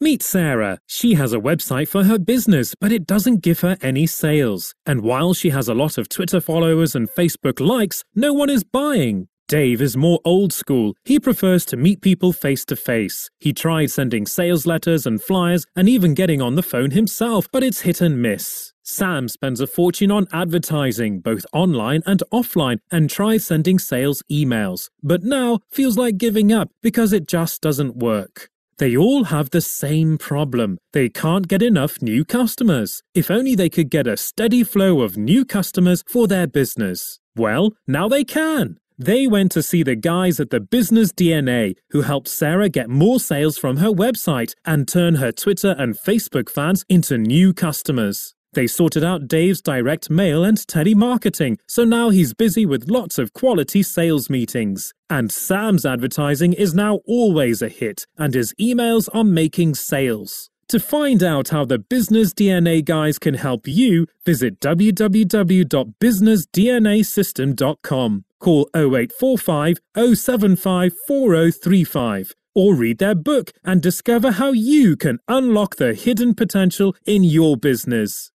Meet Sarah. She has a website for her business, but it doesn't give her any sales. And while she has a lot of Twitter followers and Facebook likes, no one is buying. Dave is more old school. He prefers to meet people face to face. He tried sending sales letters and flyers and even getting on the phone himself, but it's hit and miss. Sam spends a fortune on advertising, both online and offline, and tries sending sales emails, but now feels like giving up because it just doesn't work. They all have the same problem. They can't get enough new customers. If only they could get a steady flow of new customers for their business. Well, now they can. They went to see the guys at the Business DNA who helped Sarah get more sales from her website and turn her Twitter and Facebook fans into new customers. They sorted out Dave's direct mail and telemarketing, so now he's busy with lots of quality sales meetings. And Sam's advertising is now always a hit, and his emails are making sales. To find out how the Business DNA guys can help you, visit www.businessdnasystem.com. Call 0845 075 4035 or read their book and discover how you can unlock the hidden potential in your business.